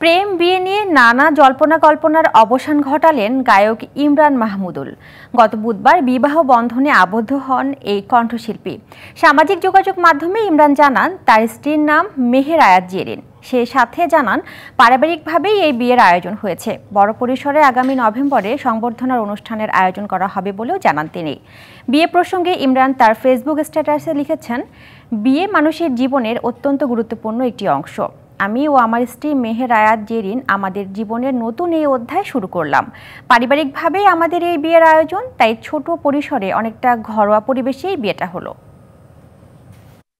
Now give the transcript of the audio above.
প্রেম বিয়ে নিয়ে নানা জল্পনা কল্পনার অবসান ঘটালেন গায়ক ইমরান মাহমুদুল গত বুধবার বিবাহ বন্ধনে আবদ্ধ হন এই কণ্ঠশিল্পী সামাজিক যোগাযোগ মাধ্যমে ইমরান জানান তার স্ত্রীর নাম মেহের আয়াত জেরিন সে সাথে জানান পারিবারিকভাবেই এই বিয়ের আয়োজন হয়েছে বড় পরিসরে আগামী নভেম্বরে সংবর্ধনার অনুষ্ঠানের আয়োজন করা হবে বলেও জানান তিনি বিয়ে প্রসঙ্গে ইমরান তার ফেসবুক স্ট্যাটাসে লিখেছেন বিয়ে মানুষের জীবনের অত্যন্ত গুরুত্বপূর্ণ একটি অংশ আমি ও আমার স্ত্রী মেহের আয়াত জেরিন আমাদের জীবনের নতুন এই অধ্যায় শুরু করলাম পারিবারিকভাবেই আমাদের এই বিয়ের আয়োজন তাই ছোট পরিসরে অনেকটা ঘরোয়া পরিবেশেই বিয়েটা হলো